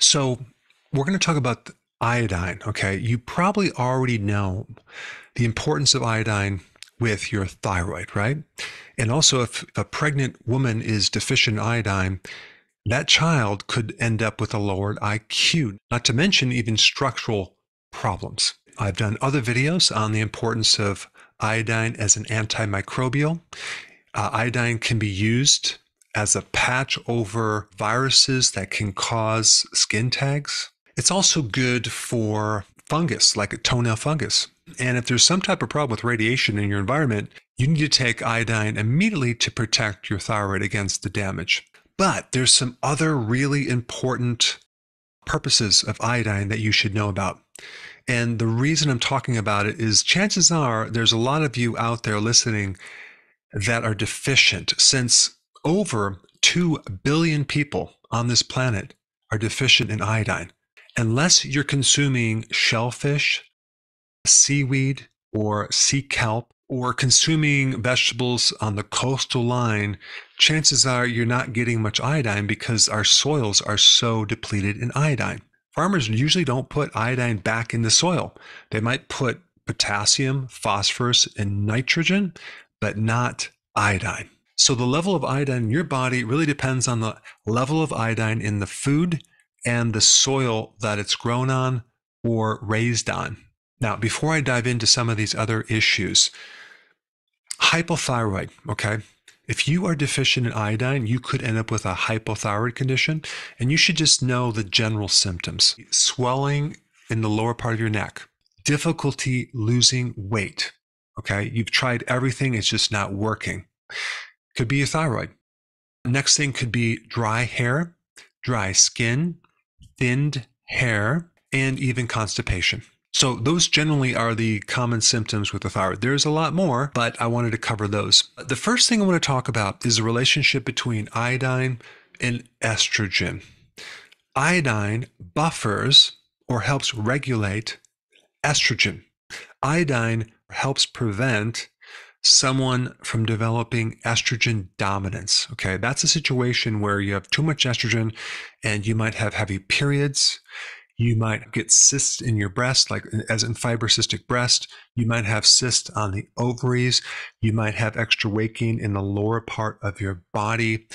So we're going to talk about iodine. Okay. You probably already know the importance of iodine with your thyroid, right? And also, if a pregnant woman is deficient in iodine, that child could end up with a lowered IQ, not to mention even structural problems. I've done other videos on the importance of iodine as an antimicrobial. Uh, iodine can be used as a patch over viruses that can cause skin tags. It's also good for fungus, like a toenail fungus. And if there's some type of problem with radiation in your environment, you need to take iodine immediately to protect your thyroid against the damage. But there's some other really important purposes of iodine that you should know about. And the reason I'm talking about it is chances are there's a lot of you out there listening that are deficient since over 2 billion people on this planet are deficient in iodine. Unless you're consuming shellfish, seaweed, or sea kelp, or consuming vegetables on the coastal line, chances are you're not getting much iodine because our soils are so depleted in iodine. Farmers usually don't put iodine back in the soil. They might put potassium, phosphorus, and nitrogen, but not iodine. So the level of iodine in your body really depends on the level of iodine in the food and the soil that it's grown on or raised on. Now, before I dive into some of these other issues, hypothyroid, okay? If you are deficient in iodine, you could end up with a hypothyroid condition, and you should just know the general symptoms swelling in the lower part of your neck, difficulty losing weight. Okay, you've tried everything, it's just not working could be your thyroid. Next thing could be dry hair, dry skin, thinned hair, and even constipation. So, those generally are the common symptoms with the thyroid. There's a lot more, but I wanted to cover those. The first thing I want to talk about is the relationship between iodine and estrogen. Iodine buffers or helps regulate estrogen. Iodine helps prevent someone from developing estrogen dominance. Okay, that's a situation where you have too much estrogen and you might have heavy periods. You might get cysts in your breast, like as in fibrocystic breast. You might have cysts on the ovaries. You might have extra waking in the lower part of your body.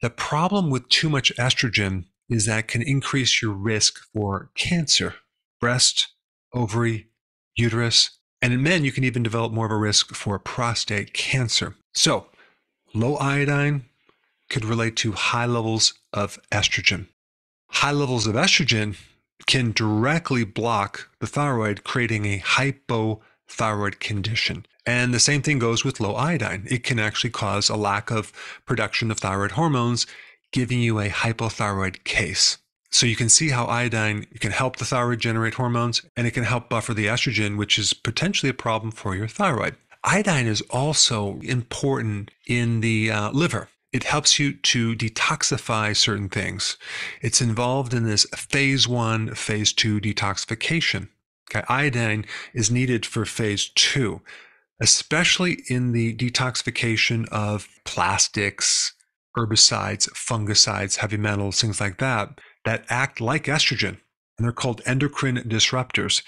The problem with too much estrogen is that can increase your risk for cancer, breast, ovary, uterus, and in men, you can even develop more of a risk for prostate cancer. So, low iodine could relate to high levels of estrogen. High levels of estrogen can directly block the thyroid, creating a hypothyroid condition. And the same thing goes with low iodine. It can actually cause a lack of production of thyroid hormones, giving you a hypothyroid case. So you can see how iodine can help the thyroid generate hormones and it can help buffer the estrogen, which is potentially a problem for your thyroid. Iodine is also important in the uh, liver. It helps you to detoxify certain things. It's involved in this phase one, phase two detoxification. Okay, iodine is needed for phase two, especially in the detoxification of plastics, herbicides, fungicides, heavy metals, things like that that act like estrogen, and they're called endocrine disruptors.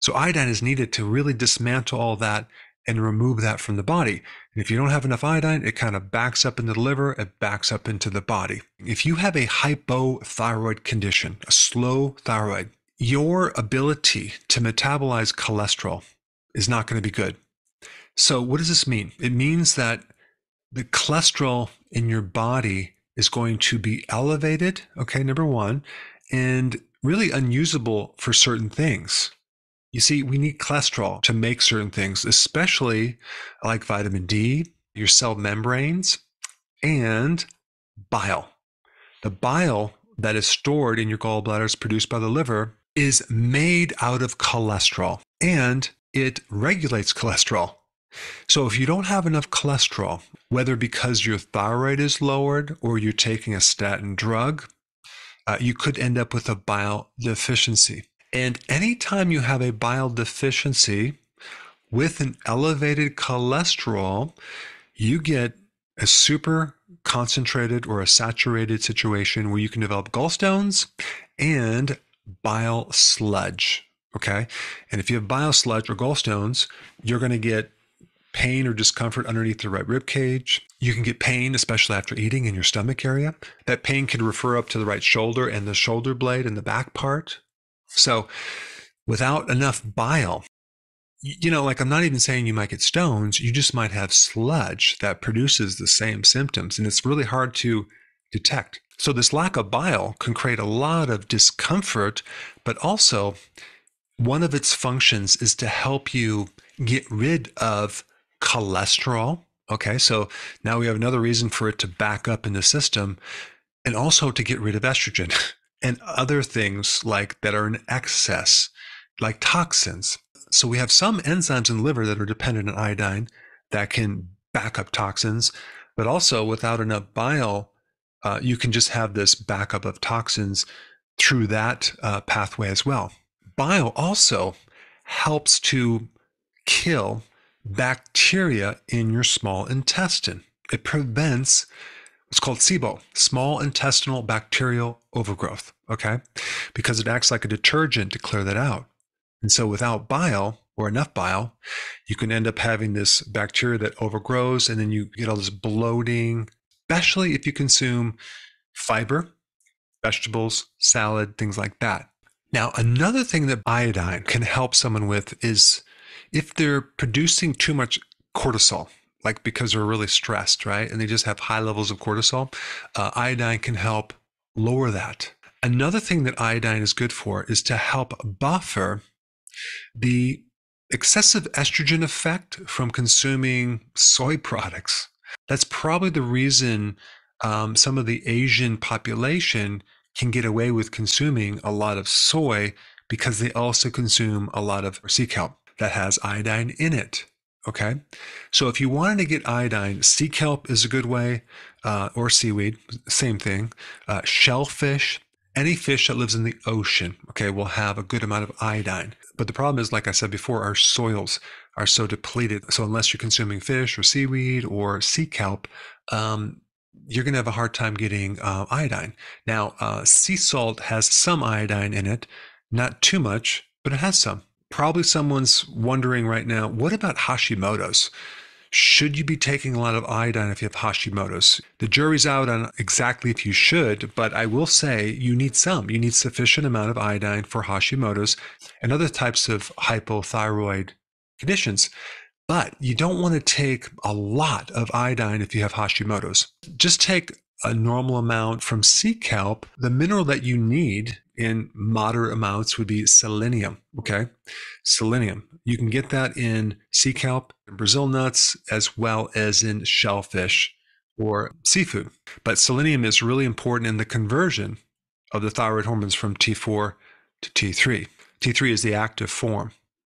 So iodine is needed to really dismantle all that and remove that from the body. And if you don't have enough iodine, it kind of backs up into the liver, it backs up into the body. If you have a hypothyroid condition, a slow thyroid, your ability to metabolize cholesterol is not going to be good. So, what does this mean? It means that the cholesterol in your body is going to be elevated, okay, number one, and really unusable for certain things. You see, we need cholesterol to make certain things, especially like vitamin D, your cell membranes, and bile. The bile that is stored in your gallbladder is produced by the liver is made out of cholesterol and it regulates cholesterol. So, if you don't have enough cholesterol, whether because your thyroid is lowered or you're taking a statin drug, uh, you could end up with a bile deficiency. And anytime you have a bile deficiency with an elevated cholesterol, you get a super concentrated or a saturated situation where you can develop gallstones and bile sludge. Okay. And if you have bile sludge or gallstones, you're going to get pain or discomfort underneath the right rib cage. You can get pain, especially after eating, in your stomach area. That pain can refer up to the right shoulder and the shoulder blade and the back part. So, without enough bile, you know, like I'm not even saying you might get stones, you just might have sludge that produces the same symptoms. And it's really hard to detect. So, this lack of bile can create a lot of discomfort, but also one of its functions is to help you get rid of cholesterol. Okay, so now we have another reason for it to back up in the system and also to get rid of estrogen and other things like that are in excess, like toxins. So we have some enzymes in the liver that are dependent on iodine that can back up toxins, but also without enough bile, uh, you can just have this backup of toxins through that uh, pathway as well. Bile also helps to kill bacteria in your small intestine. It prevents what's called SIBO, small intestinal bacterial overgrowth, okay? Because it acts like a detergent to clear that out. And so without bile or enough bile, you can end up having this bacteria that overgrows and then you get all this bloating, especially if you consume fiber, vegetables, salad, things like that. Now, another thing that iodine can help someone with is if they're producing too much cortisol, like because they're really stressed, right? And they just have high levels of cortisol, uh, iodine can help lower that. Another thing that iodine is good for is to help buffer the excessive estrogen effect from consuming soy products. That's probably the reason um, some of the Asian population can get away with consuming a lot of soy because they also consume a lot of sea kelp that has iodine in it. Okay. So if you wanted to get iodine, sea kelp is a good way, uh, or seaweed, same thing. Uh, shellfish, any fish that lives in the ocean, okay, will have a good amount of iodine. But the problem is, like I said before, our soils are so depleted. So unless you're consuming fish or seaweed or sea kelp, um, you're going to have a hard time getting uh, iodine. Now, uh, sea salt has some iodine in it, not too much, but it has some probably someone's wondering right now what about Hashimoto's? Should you be taking a lot of iodine if you have Hashimoto's? The jury's out on exactly if you should, but I will say you need some. You need sufficient amount of iodine for Hashimoto's and other types of hypothyroid conditions. But you don't want to take a lot of iodine if you have Hashimoto's. Just take a normal amount from sea kelp, the mineral that you need in moderate amounts would be selenium. Okay. Selenium. You can get that in sea kelp Brazil nuts, as well as in shellfish or seafood. But selenium is really important in the conversion of the thyroid hormones from T4 to T3. T3 is the active form.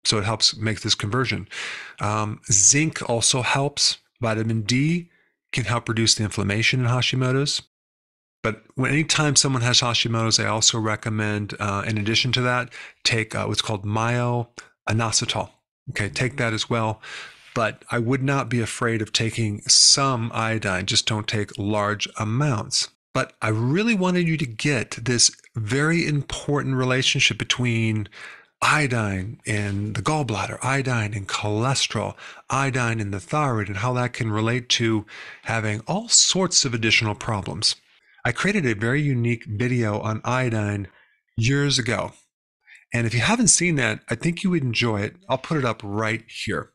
So it helps make this conversion. Um, zinc also helps. Vitamin D can help reduce the inflammation in Hashimoto's. But when, anytime someone has Hashimoto's, I also recommend, uh, in addition to that, take uh, what's called myo-inositol. Okay, take that as well. But I would not be afraid of taking some iodine, just don't take large amounts. But I really wanted you to get this very important relationship between iodine and the gallbladder, iodine and cholesterol, iodine and the thyroid, and how that can relate to having all sorts of additional problems. I created a very unique video on iodine years ago. And if you haven't seen that, I think you would enjoy it. I'll put it up right here.